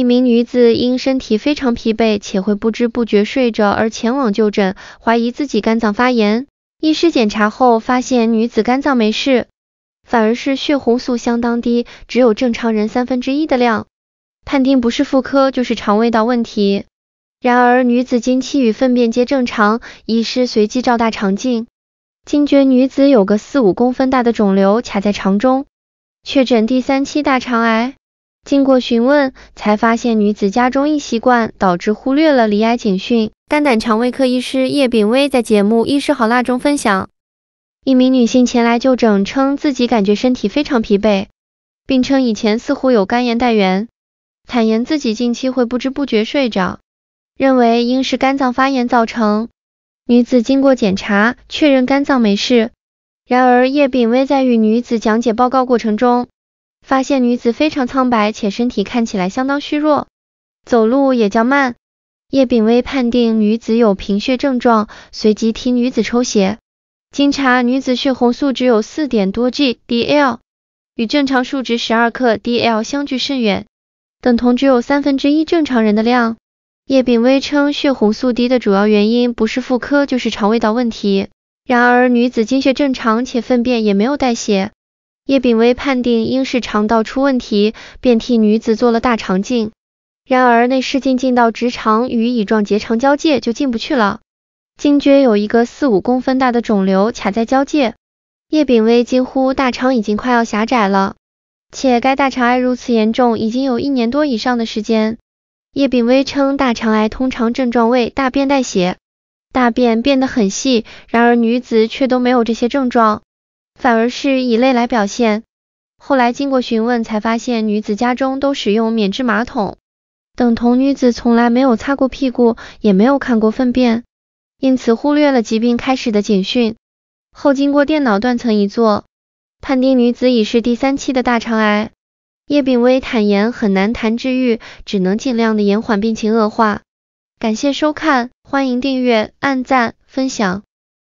一名女子因身体非常疲惫，且会不知不觉睡着而前往就诊，怀疑自己肝脏发炎。医师检查后发现女子肝脏没事，反而是血红素相当低，只有正常人三分之一的量，判定不是妇科就是肠胃道问题。然而女子经期与粪便皆正常，医师随即照大肠镜，惊觉女子有个四五公分大的肿瘤卡在肠中，确诊第三期大肠癌。经过询问，才发现女子家中一习惯，导致忽略了离癌警讯。肝胆肠胃科医师叶炳威在节目《医师好辣》中分享，一名女性前来就诊，称自己感觉身体非常疲惫，并称以前似乎有肝炎带援，坦言自己近期会不知不觉睡着，认为应是肝脏发炎造成。女子经过检查，确认肝脏没事，然而叶炳威在与女子讲解报告过程中。发现女子非常苍白，且身体看起来相当虚弱，走路也较慢。叶炳威判定女子有贫血症状，随即替女子抽血，经查女子血红素只有四点多 g/dl，与正常数值十二克 d/l 相距甚远，等同只有三分之一正常人的量。叶炳威称血红素低的主要原因不是妇科，就是肠胃道问题。然而女子精血正常，且粪便也没有带血。叶秉威判定应是肠道出问题，便替女子做了大肠镜，然而内视镜进到直肠与乙状结肠交界就进不去了，惊觉有一个四五公分大的肿瘤卡在交界。叶秉威惊呼大肠已经快要狭窄了，且该大肠癌如此严重，已经有一年多以上的时间。叶秉威称大肠癌通常症状为大便带血，大便变得很细，然而女子却都没有这些症状。反而是以泪来表现。后来经过询问，才发现女子家中都使用免治马桶，等同女子从来没有擦过屁股，也没有看过粪便，因此忽略了疾病开始的警讯。后经过电脑断层一做，判定女子已是第三期的大肠癌。叶秉威坦言很难谈治愈，只能尽量的延缓病情恶化。感谢收看，欢迎订阅、按赞、分享。